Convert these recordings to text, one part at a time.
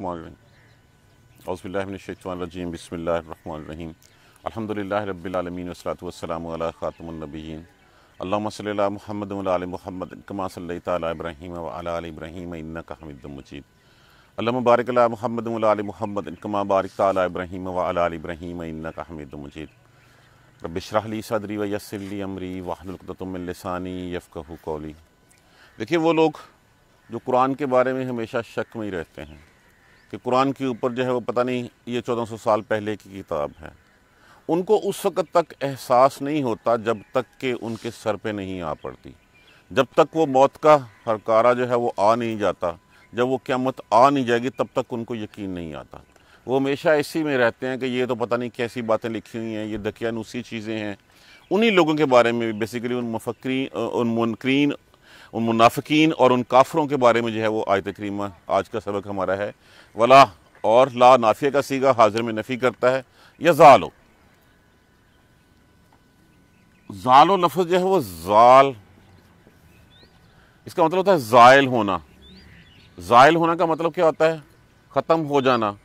अज़बिल्लाशतवानरजीम बसमीम अलहमदिल्ला रबीआलमीन वसलाम ख़ातमनबीन अल्लाम महमद महमद कमा सल तब्राहीम वाल इब्राहीम इन्नका अल्लाह बारक महमद महमद कमा बारिक तब्राहीम वाल इब्राहीम इन्नका मजीद रबिशरली सदरी वसली अमरी वाहतमलसानी यफ़ कौली देखिए वो लोग जो कुरान के बारे में हमेशा शक में ही रहते हैं कि कुरान के ऊपर जो है वो पता नहीं ये 1400 साल पहले की किताब है उनको उस वक़्त तक एहसास नहीं होता जब तक कि उनके सर पे नहीं आ पड़ती जब तक वो मौत का हरकारा जो है वो आ नहीं जाता जब वो क़्यामत आ नहीं जाएगी तब तक उनको यकीन नहीं आता वो हमेशा इसी में रहते हैं कि ये तो पता नहीं कैसी बातें लिखी हुई हैं ये दकियानूसी चीज़ें हैं उन्हीं लोगों के बारे में बेसिकली उन मफक्री उन मुनकरीन उन मुनाफिकीन और उन काफरों के बारे में जो है वो आयत करीमा आज का सबक हमारा है वला और ला नाफिया का सीगा हाजिर में नफ़ी करता है या जालो जालो लफ्ज़ जो है वो जाल इसका मतलब होता है ज़ायल होना ज़ायल होना का मतलब क्या होता है ख़त्म हो जाना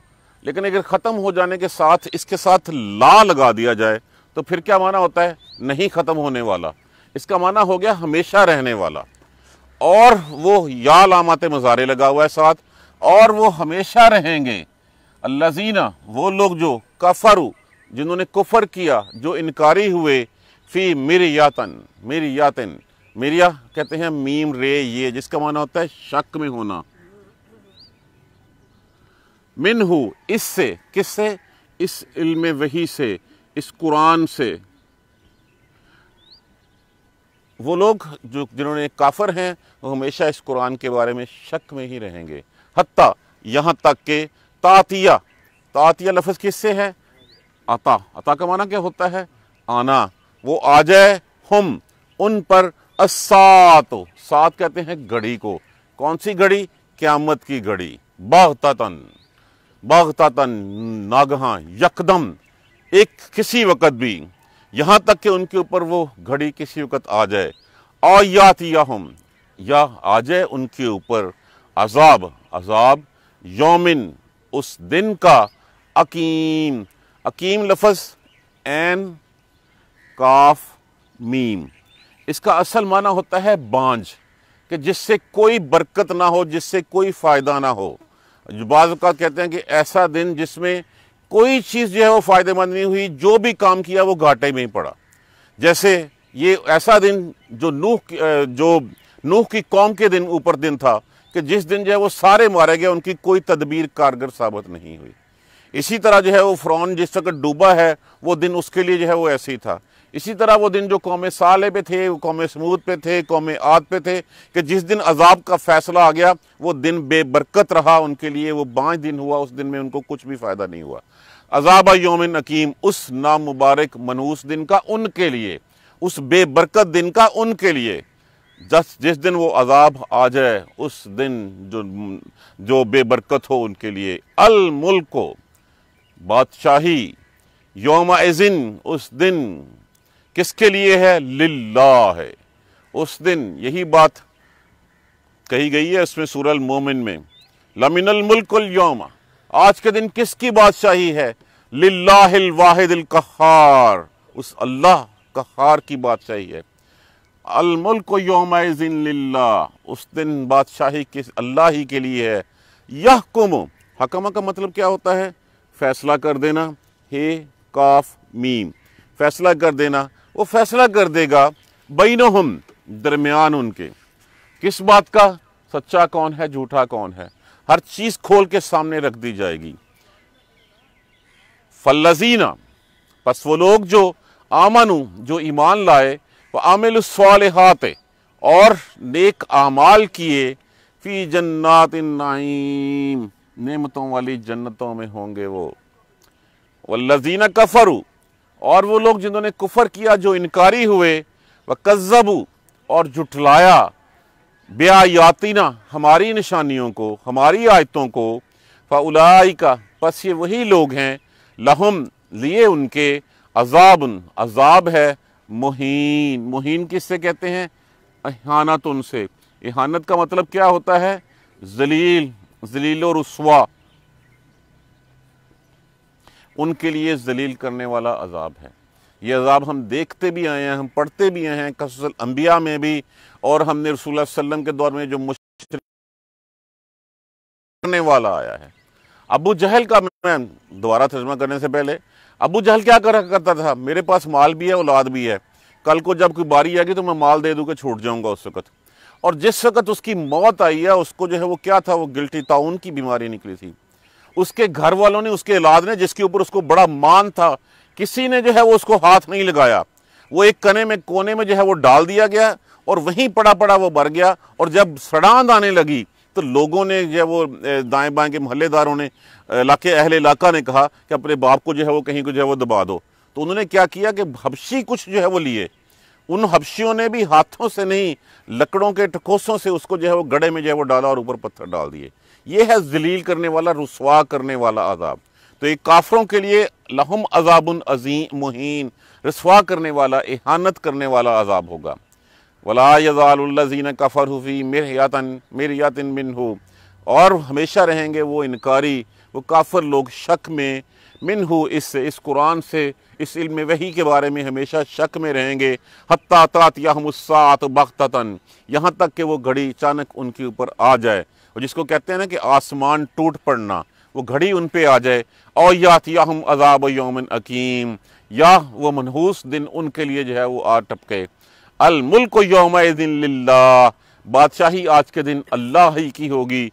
लेकिन अगर ख़त्म हो जाने के साथ इसके साथ ला लगा दिया जाए तो फिर क्या माना होता है नहीं ख़त्म होने वाला इसका माना हो गया हमेशा रहने वाला और वो या लामत मज़ारे लगा हुआ है साथ और वो हमेशा रहेंगे अल्लाजीना वो लोग जो कफ़रू जिन्होंने कुफ़र किया जो इनकारी हुए फ़ी मिरियातन मिरियातन मिरिया कहते हैं मीम रे ये जिसका माना होता है शक में होना मिनहू इससे किससे इस इल्म वही से इस कुरान से वो लोग जो जिन्होंने काफ़र हैं वो हमेशा इस कुरान के बारे में शक में ही रहेंगे हती यहाँ तक के तातिया तातिया लफ्ज़ किससे है अता अता का माना क्या होता है आना वो आ जाए हम उन पर असात सात कहते हैं घड़ी को कौन सी घड़ी क्यामत की घड़ी बागतातन बागतातन नागहा यकदम एक किसी वक़्त भी यहाँ तक कि उनके ऊपर वो घड़ी किसी वक्त आ जाए या हम या आ जाए उनके ऊपर अजाब अजाब योमिन उस दिन का अकीम अकीम लफज एन काफ मीम इसका असल माना होता है बांझ कि जिससे कोई बरकत ना हो जिससे कोई फ़ायदा ना हो बाज़ कहते हैं कि ऐसा दिन जिसमें कोई चीज़ जो है वो फ़ायदेमंद नहीं हुई जो भी काम किया वो घाटे में ही पड़ा जैसे ये ऐसा दिन जो नूह जो नूह की कौम के दिन ऊपर दिन था कि जिस दिन जो है वो सारे मारे गए उनकी कोई तदबीर कारगर साबित नहीं हुई इसी तरह जो है वो फ्रॉन जिस तक डूबा है वो दिन उसके लिए जो है वो ऐसे ही था इसी तरह वो दिन जो कौम साले पे थे कौम समूद पे थे कौम आद पे थे कि जिस दिन अजाब का फैसला आ गया वो दिन बेबरकत रहा उनके लिए वो पाँच दिन हुआ उस दिन में उनको कुछ भी फ़ायदा नहीं हुआ अजाब योम नकीम उस नामुबारक मनूस दिन का उनके लिए उस बेबरकत दिन का उनके लिए जस जिस दिन वो अजाब आ जाए उस दिन जो जो बेबरकत हो उनके लिए अल मुल्को बादशाही योम उस दिन किसके लिए है लिल्ला है उस दिन यही बात कही गई है उसमें सूरल मोमिन में लमिनल मुल्कुल योमा आज के दिन किसकी बादशाही है लिल्लाहिल वाहिदिल कहार उस अल्लाह कहार की बादशाही है मुल्क योमिन लिल्ला उस दिन बादशाही किस अल्लाह ही के लिए है यह कुम हकमा का मतलब क्या होता है फैसला कर देना हे काफ मीम फैसला कर देना वो फैसला कर देगा बैन हम दरमियान उनके किस बात का सच्चा कौन है झूठा कौन है हर चीज़ खोल के सामने रख दी जाएगी फलजीना बस वो लोग जो आमनु जो ईमान लाए वो आमिल हाथ और नेक आमाल किए फी जन्नात नाइम नेमतों वाली जन्नतों में होंगे वो वल्लजीना कफरू और वो लोग जिन्होंने कुफर किया जो इनकारी हुए व कज़बू और जुटलाया बेआयातना हमारी निशानियों को हमारी आयतों को फ़लाई का बस ये वही लोग हैं लहम लिए उनके अजाब अजाब है मुहीन मुहीन किससे कहते हैं अहानत उनसे एहानत का मतलब क्या होता है जलील जलील रसवा उनके लिए जलील करने वाला अजाब है ये अजाब हम देखते भी आए हैं हम पढ़ते भी आए हैं कसल अम्बिया में भी और हमने रसूल वसल्लम के दौर में जो करने वाला आया है अबू जहल का मैं दोबारा तर्जमा करने से पहले अबू जहल क्या कर करता था मेरे पास माल भी है औलाद भी है कल को जब कोई बारी आएगी तो मैं माल दे दूँगा छूट जाऊँगा उस वक्त और जिस वक्त उसकी मौत आई है उसको जो है वो क्या था वो गिल्टी ताउन की बीमारी निकली थी उसके घर वालों ने उसके औलाद ने जिसके ऊपर उसको बड़ा मान था किसी ने जो है वो उसको हाथ नहीं लगाया वो एक कने में कोने में जो है वो डाल दिया गया और वहीं पड़ा पड़ा वो मर गया और जब सड़ांध आने लगी तो लोगों ने जो है वो दाएं बाएं के महल्लेदारों ने इलाके अहल इलाका ने कहा कि अपने बाप को जो है वो कहीं को जो है वो दबा दो तो उन्होंने क्या किया कि हबशी कुछ जो है वो लिए उन हबशियों ने भी हाथों से नहीं लकड़ों के टकोसों से उसको जो है वो गड़े में जो है वो डाला और ऊपर पत्थर डाल दिए ये है जलील करने वाला रसवा करने वाला अजाब तो ये काफरों के लिए लहम अजाब अजीम मुहिन रसवा करने वाला एहानत करने वाला अजाब होगा वलाजीन कफ़र यातन मेर यातिन बिन हो और हमेशा रहेंगे वो इनकारी वो काफर लोग शक में मिन हो इससे इस कुरान से इस इल्म वही के बारे में हमेशा शक में रहेंगे हत्या तात या हम उसात बख्तन यहाँ तक कि वो घड़ी अचानक उनके ऊपर आ जाए और जिसको कहते हैं ना कि आसमान टूट पड़ना वो घड़ी उन पर आ जाए और यातिया हम अजाब योमन अकीम या वो मनहूस दिन उनके लिए जो है वो आ टपके अलमुल्क योम दिन बादशाही आज के दिन अल्लाह ही की होगी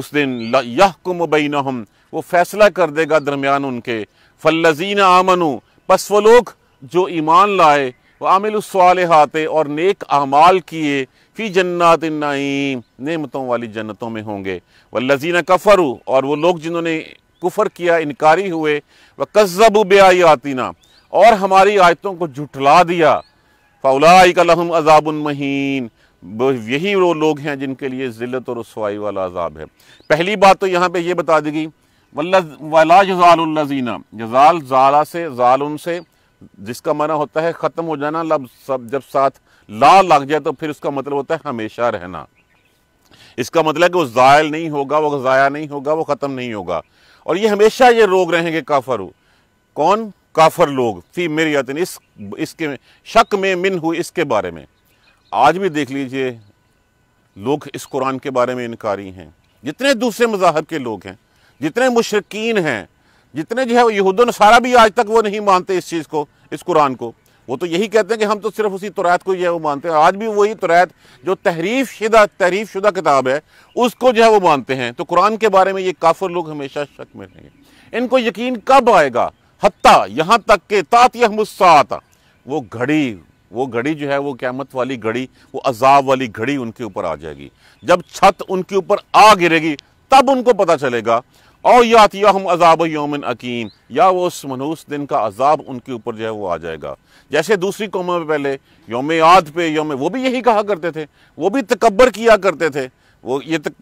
उस दिन यह मुबैन हम वो फैसला कर देगा दरमियान उनके फल्लजीन आमनु बस वो लोग जो ईमान लाए व आमिल हाथे और नेक अमाल किए फ़ी जन्नात नईम नेमतों वाली जन्नतों में होंगे व लजीन कफ़रू और वो लोग जिन्होंने कुफ़र किया इनकारी हुए व कस्जब बेआयातना और हमारी आयतों को झुठला दिया फ़ौलाई का लहम अजाबुलमहीन यही वो लोग हैं जिनके लिए ज़िलत और रसवाई वाला अजाब है पहली बात तो यहाँ पर यह बता देगी गई वला जजालजीना जजाल जाला से जाल से जिसका मना होता है ख़त्म हो जाना लब सब जब साथ ला लग जाए तो फिर उसका मतलब होता है हमेशा रहना इसका मतलब है कि वो ज़ायल नहीं होगा वो ज़ाया नहीं होगा वो ख़त्म नहीं होगा और ये हमेशा ये रोग रहेंगे काफर कौन काफर लोग फी मेरी यतिन इस इसके शक में मिन हुई इसके बारे में आज भी देख लीजिए लोग इस कुरान के बारे में इनकारी हैं जितने दूसरे मजाहब के लोग हैं जितने मुशरकिन हैं जितने जो है यहूद नसारा भी आज तक वो नहीं मानते इस चीज़ को इस कुरान को वो तो यही कहते हैं कि हम तो सिर्फ उसी तुरैत को जो है वो मानते हैं आज भी वही तुरैत जो तहरीफ शुदा तहरीफ शुदा किताब है उसको जो है वो मानते हैं तो कुरान के बारे में ये काफिर लोग हमेशा शक में रहेंगे इनको यकीन कब आएगा हत्ता यहाँ तक के तात यहमुसात वो घड़ी वो घड़ी जो है वो क्यामत वाली घड़ी वो अजाब वाली घड़ी उनके ऊपर आ जाएगी जब छत उनके ऊपर आ गिरेगी तब उनको पता चलेगा और अजाब योमन अकीम या वो उस मनहूस दिन का अजाब उनके ऊपर जो है वो आ जाएगा जैसे दूसरी कौमों में पहले योम याद पे योम वो भी यही कहा करते थे वो भी तकबर किया करते थे वो ये तक,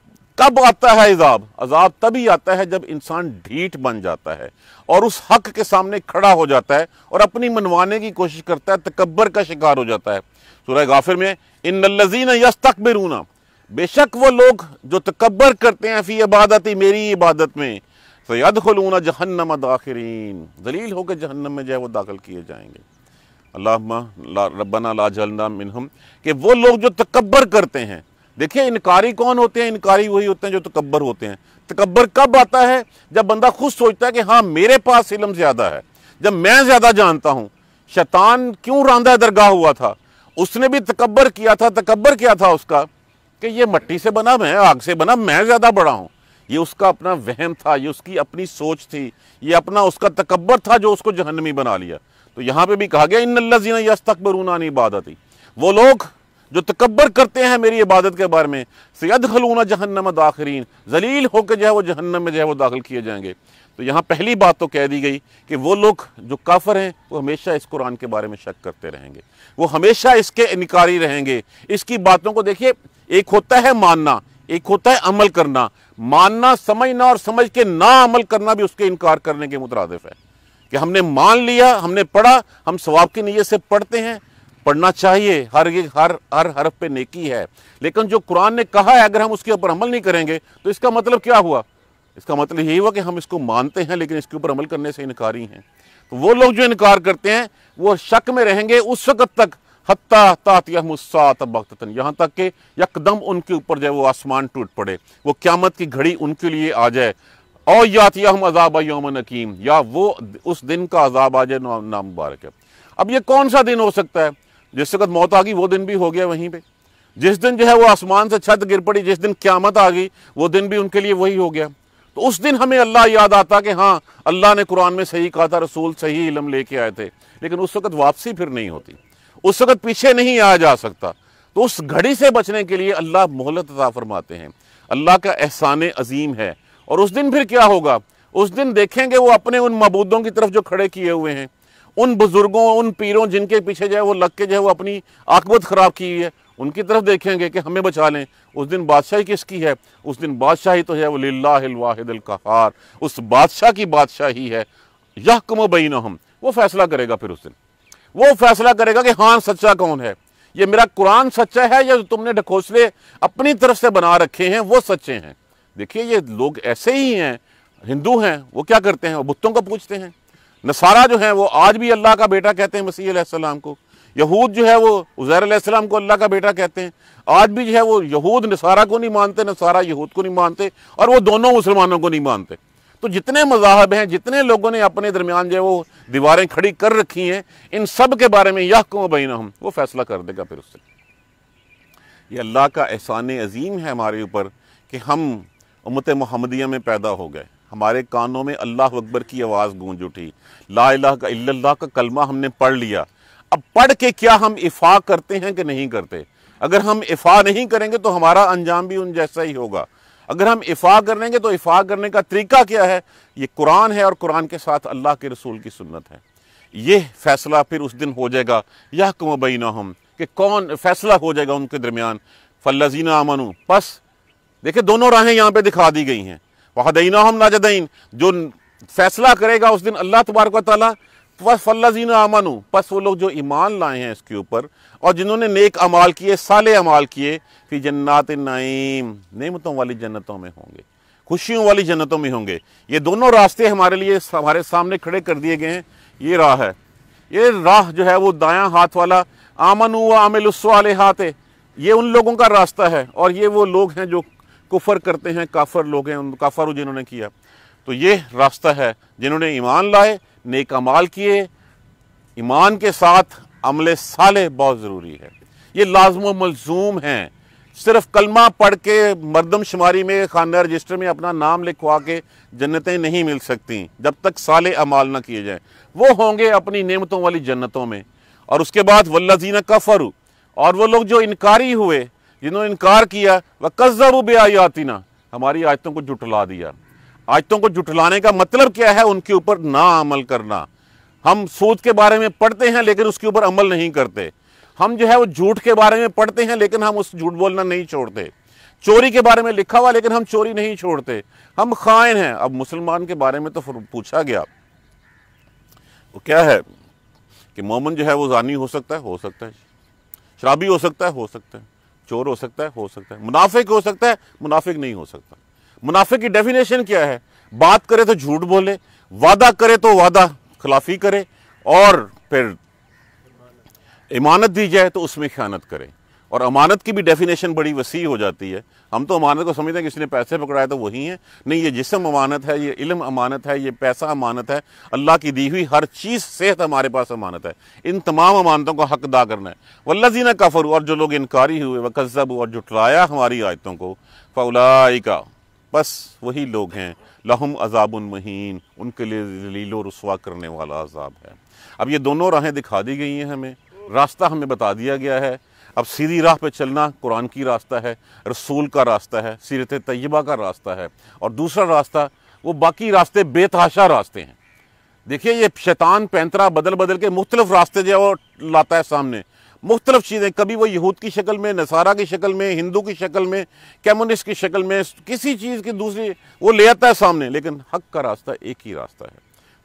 कब आता है अजाब अजाब तभी आता है जब इंसान ढीठ बन जाता है और उस हक के सामने खड़ा हो जाता है और अपनी मनवाने की कोशिश करता है तकबर का शिकार हो जाता है सुरह गाफिर में इन लजीन यस तक बेशक वो लोग जो तकबर करते हैं फ़ी इबादत ही मेरी इबादत में सैद खलूना जहन्नम दाखरीन जलील होकर जहन्नम में जो है वो दाखिल किए जाएंगे अल्लाह रबना ला जलना मिनहम कि वो लोग जो तकबर करते हैं देखिए इनकारी कौन होते हैं इनकारी वही होते हैं जो तकबर होते हैं तकबर कब आता है जब बंदा खुद सोचता है कि हाँ मेरे पास इलम ज़्यादा है जब मैं ज़्यादा जानता हूँ शैतान क्यों रांधा दरगाह हुआ था उसने भी तकबर किया था तकबर क्या था उसका कि ये मट्टी से बना मैं आग से बना मैं ज़्यादा बड़ा हूँ ये उसका अपना वहम था ये उसकी अपनी सोच थी ये अपना उसका तकबर था जो उसको जहनमी बना लिया तो यहाँ पे भी कहा गया इन अल्लाजीना यस इबादत ही वो लोग जो तकबर करते हैं मेरी इबादत के बारे में सैद खलूना जहन्नम दाखरीन जलील होकर जो है वो जहन्नम में जो है वो दाखिल किए जाएंगे तो यहाँ पहली बात तो कह दी गई कि वो लोग जो काफर हैं वो हमेशा इस कुरान के बारे में शक करते रहेंगे वो हमेशा इसके इनकारी रहेंगे इसकी बातों को देखिए एक होता है मानना एक होता है अमल करना मानना समझना और समझ के ना अमल करना भी उसके इनकार करने के मुतरदफ है कि हमने मान लिया हमने पढ़ा हम स्वाब की नीयत से पढ़ते हैं पढ़ना चाहिए हर एक हर हर हरफ पे नेकी है लेकिन जो कुरान ने कहा है अगर हम उसके ऊपर अमल नहीं करेंगे तो इसका मतलब क्या हुआ इसका मतलब यही हुआ कि हम इसको मानते हैं लेकिन इसके ऊपर अमल करने से इनकारी हैं तो वो लोग जो इनकार करते हैं वो शक में रहेंगे उस वक़्त तक हत्ता मुस्सात बख्तन यहाँ तक कि यकदम उनके ऊपर जो है वो आसमान टूट पड़े वो क्यामत की घड़ी उनके लिए आ जाए और यातिया हम अजाब योम नकीम या वो उस दिन का अजाब आ जाए नाम मुबारक है अब ये कौन सा दिन हो सकता है जिस वक्त मौत आ गई वो दिन भी हो गया वहीं पर जिस दिन जो है वो आसमान से छत गिर पड़ी जिस दिन क्यामत आ गई वो दिन भी उनके लिए वही हो गया तो उस दिन हमें अल्लाह याद आता कि हाँ अल्लाह ने कुरान में सही कहा था रसूल सही इलम लेके आए थे लेकिन उस वक्त वापसी फिर नहीं होती उस वक्त पीछे नहीं आया जा सकता तो उस घड़ी से बचने के लिए अल्लाह मोहलत अदा फरमाते हैं अल्लाह का एहसान अजीम है और उस दिन फिर क्या होगा उस दिन देखेंगे वो अपने उन मबूदों की तरफ जो खड़े किए हुए हैं उन बुज़ुर्गों उन पीरों जिनके पीछे जो है वो लग के जो है वो अपनी आकबत ख़राब की हुई है उनकी तरफ देखेंगे कि हमें बचा लें उस दिन बादशाही किसकी है उस दिन बादशाही तो है वो लाहिदहार उस बादशाह की बादशाही है यह कमो बीन हम वो फैसला करेगा फिर उस दिन वो फैसला करेगा कि हाँ सच्चा कौन है ये मेरा कुरान सच्चा है या तुमने ढकोसले अपनी तरफ से बना रखे हैं वो सच्चे हैं देखिए ये लोग ऐसे ही हैं हिंदू हैं वो क्या करते हैं वो बुतों को पूछते हैं नसारा जो है वो आज भी अल्लाह का बेटा कहते हैं मसीह को यहूद जो है वो उज़ैर सलाम को अल्लाह का बेटा कहते हैं आज भी जो है वो यहूद नसारा को नहीं मानते नसारा यहूद को नहीं मानते और वो दोनों मुसलमानों को नहीं मानते तो जितने मजाहब हैं जितने लोगों ने अपने दरमियान जो है वो दीवारें खड़ी कर रखी हैं इन सब के बारे में यह क्यों बहना हम वो फैसला कर देगा फिर उससे ये अल्लाह का एहसान अजीम है हमारे ऊपर कि हम उमत महमदिया में पैदा हो गए हमारे कानों में अल्लाह अकबर की आवाज़ गूंज उठी ला का का कलमा हमने पढ़ लिया अब पढ़ के क्या हम इफ़ा करते हैं कि नहीं करते अगर हम इफ़ा नहीं करेंगे तो हमारा अंजाम भी उन जैसा ही होगा अगर हम इफ़ा कर लेंगे तो इफ़ा करने का तरीका क्या है ये कुरान है और कुरान के साथ अल्लाह के रसूल की सुन्नत है ये फैसला फिर उस दिन हो जाएगा यह कुमबीना हम कि कौन फैसला हो जाएगा उनके दरमियान फल्लजीना अमन बस देखिए दोनों राहें यहाँ पे दिखा दी गई हैं वहादीना हम नाजदीन जो फैसला करेगा उस दिन अल्लाह तबारक ताली बस फल्लाजीन हूँ बस वो लोग जो ईमान लाए हैं इसके ऊपर और जिन्होंने नेक अमाल किए साले अमाल किए फिर जन्नात नईम नमतों वाली जन्नतों में होंगे खुशियों वाली जन्नतों में होंगे ये दोनों रास्ते हमारे लिए हमारे सामने खड़े कर दिए गए हैं ये राह है ये राह जो है वो दाया हाथ वाला आमन व वाले हाथ है ये उन लोगों का रास्ता है और ये वो लोग हैं जो कुफर करते हैं काफर लोग हैं काफर जिन्होंने किया तो ये रास्ता है जिन्होंने ईमान लाए नेक अमाल किए ईमान के साथ अमल साले बहुत ज़रूरी है ये लाजम मलजूम हैं सिर्फ कलमा पढ़ के मरदम शुमारी में खाना रजिस्टर में अपना नाम लिखवा के जन्नतें नहीं मिल सकती जब तक साले अमाल ना किए जाएँ वो होंगे अपनी नियमतों वाली जन्नतों में और उसके बाद वल्लजीना कफरू और वो लोग जो इनकारी हुए जिन्होंने इनकार किया वह कज़रू बे आयातिना हमारी आयतों को जुटला दिया आजतों को जुटलाने का मतलब क्या है उनके ऊपर ना अमल करना हम सूद के बारे में पढ़ते हैं लेकिन उसके ऊपर अमल नहीं करते हम जो है वो झूठ के बारे में पढ़ते हैं लेकिन हम उस झूठ बोलना नहीं छोड़ते चोरी के बारे में लिखा हुआ लेकिन हम चोरी नहीं छोड़ते हम खाइन हैं अब मुसलमान के बारे में तो पूछा गया वो क्या है कि मोमन जो है वो जानी हो सकता है हो सकता है शराबी हो सकता है हो सकता है चोर हो सकता है हो सकता है मुनाफिक हो सकता है मुनाफिक नहीं हो सकता मुनाफे की डेफिनेशन क्या है बात करे तो झूठ बोले वादा करे तो वादा खिलाफी करे और फिर इमानत दी जाए तो उसमें ख्यानत करें और अमानत की भी डेफिनेशन बड़ी वसी हो जाती है हम तो अमानत को समझते हैं किसी ने पैसे पकड़ाए तो वही है नहीं ये जिसम अमानत है ये इल्म अमानत है ये पैसा अमानत है अल्लाह की दी हुई हर चीज़ सेहत हमारे पास अमानत है इन तमाम अमानतों को हक अदा करना है वल्ला जीना काफर और जो लोग इनकारी हुए वकजब और जुटलाया हमारी आयतों को फ़ौलाई का बस वही लोग हैं लहम अजाबन महीन उनके लिए जलीलो रसुआ करने वाला अजाब है अब ये दोनों राहें दिखा दी गई हैं हमें रास्ता हमें बता दिया गया है अब सीधी राह पे चलना कुरान की रास्ता है रसूल का रास्ता है सीरत तय्यबा का रास्ता है और दूसरा रास्ता वो बाकी रास्ते बेतहाशा रास्ते हैं देखिए ये शैतान पैंतरा बदल बदल के मुख्तलिफ रास्ते जो लाता है सामने मुख्तलिफ चीज़ें कभी वो यहूद की शक्ल में नसारा की शक्ल में हिंदू की शक्ल में कम्युनिस्ट की शक्ल में किसी चीज़ की दूसरी वो ले आता है सामने लेकिन हक का रास्ता एक ही रास्ता है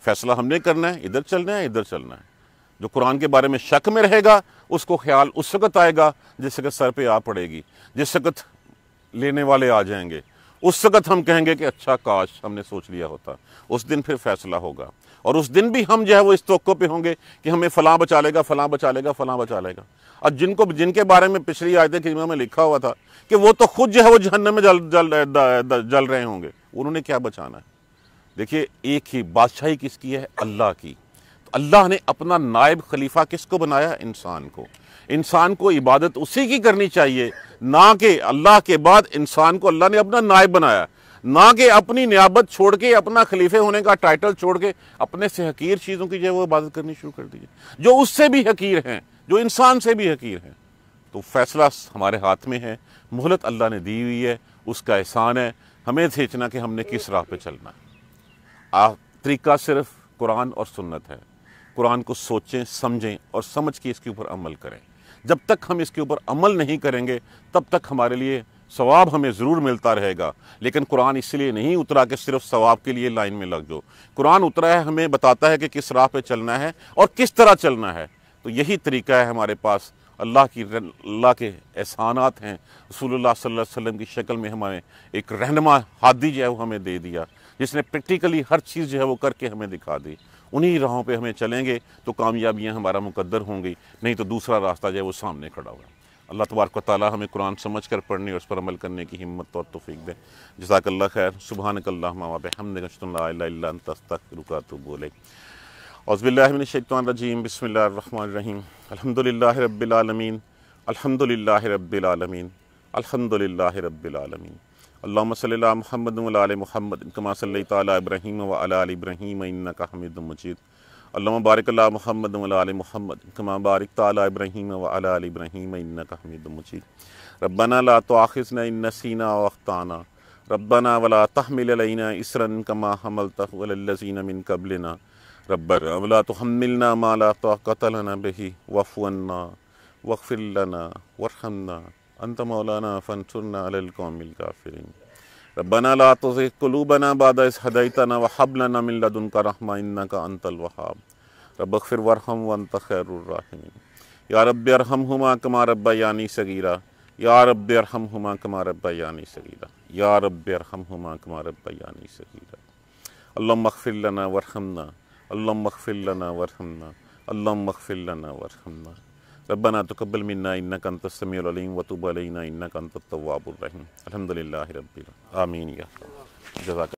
फैसला हमने करना है इधर चलना है इधर चलना है जो कुरान के बारे में शक में रहेगा उसको ख्याल उस वक़्त आएगा जिस वक़्त सर पर आ पड़ेगी जिस वक़्त लेने वाले आ जाएंगे उस वक़्त हम कहेंगे कि अच्छा काश हमने सोच लिया होता उस दिन फिर फैसला होगा और उस दिन भी हम जो है वो इस तो पे होंगे कि हमें फलां बचा लेगा फलां बचा लेगा फलां बचा लेगा और जिनको जिनके बारे में पिछली आयतें करीमा में लिखा हुआ था कि वो तो खुद जो है वो जहन्नम में जल जल जल रहे होंगे उन्होंने क्या बचाना है देखिए एक ही बादशाही किसकी है अल्लाह की तो अल्लाह ने अपना नायब खलीफा किसको बनाया इंसान को इंसान को इबादत उसी की करनी चाहिए ना कि अल्लाह के बाद इंसान को अल्लाह ने अपना नायब बनाया ना कि अपनी नियाबत छोड़ के अपना खलीफे होने का टाइटल छोड़ के अपने से हकीर चीज़ों की जो है वो इबादत करनी शुरू कर दीजिए जो उससे भी हकीर हैं जो इंसान से भी हकीर हैं तो फैसला हमारे हाथ में है मोहलत अल्लाह ने दी हुई है उसका एहसान है हमें सोचना कि हमने किस राह पे चलना है तरीका सिर्फ कुरान और सुन्नत है कुरान को सोचें समझें और समझ के इसके ऊपर अमल करें जब तक हम इसके ऊपर अमल नहीं करेंगे तब तक हमारे लिए सवाब हमें ज़रूर मिलता रहेगा लेकिन कुरान इसलिए नहीं उतरा कि सिर्फ सवाब के लिए लाइन में लग जाओ कुरान उतरा है हमें बताता है कि किस राह पे चलना है और किस तरह चलना है तो यही तरीका है हमारे पास अल्लाह की अल्लाह के एहसानात हैं रसूलुल्लाह सल्लल्लाहु अलैहि वसल्लम की शक्ल में हमें एक रहनमा हादी जो है वो हमें दे दिया जिसने प्रैक्टिकली हर चीज़ जो है वो करके हमें दिखा दी उन्हीं राहों पे हमें चलेंगे तो कामयाबियां हमारा मुकद्दर होंगी नहीं तो दूसरा रास्ता जो है वो सामने खड़ा होगा अल्लाह तबारक ताली हमें कुरान समझ कर पढ़ने और उस पर अमल करने की हिम्मत और तोफ़ी दें जजाकल्ला खैर सुबह हमदस्तरुकातु बोले अज़बिल्लाशतवानरजीम बसमीम अलहमदिल्ला रबालमीन अलहमदिल्ला रबालमीन अलहमदिल्ला रबालमीन अल्लाम सल महमद महमद कमा सल तब्रहीम वाल इब्राहिम इन्ना का हमिद मजीद अल्लाह अल्लाम बारिकल्ला महमद वाल मुहम्मद कमा बारिक ताली इब्राहिम वाल इब्राहिम इन्ना हमीद मजीद रब्बाना ला तो आखिसना इन सीना वख्ताना रब्बाना वला तहमिलना इसरन कमा हमल तहलजीन मिन कबलना रब्बर अवला तो हमलना माला तो कतलना बही वफ़ुन्ना वक्फ़िलना वरहमना अंत मौलाना फ़नसरना अलकौमिल काफिरिन रबना ला तो कलू बना बाद हदैतना वहब लना मिल्लदन का रहमा इन्ना का अंतल वहाब रब फिर वरहम वन तखैरमिन या रब अरहम हुमा कमा रब्बा यानी सगीरा या रब अरहम हुमा कमा रब्बा यानी सगीरा या रब अरहम हुमा कमा रब्बा यानी सगीरा अल्लाह मखफिल लना वरहमना अल्लाह मखफिल वरहमना अल्लाह मखफिल वरहमना रब्बना तकबल मन्ना इन्ना कंत समीम वतुब अलैना इन्ना कंत तवाबुलरहीम अलहमदिल्ला रबी आमीन या जजाक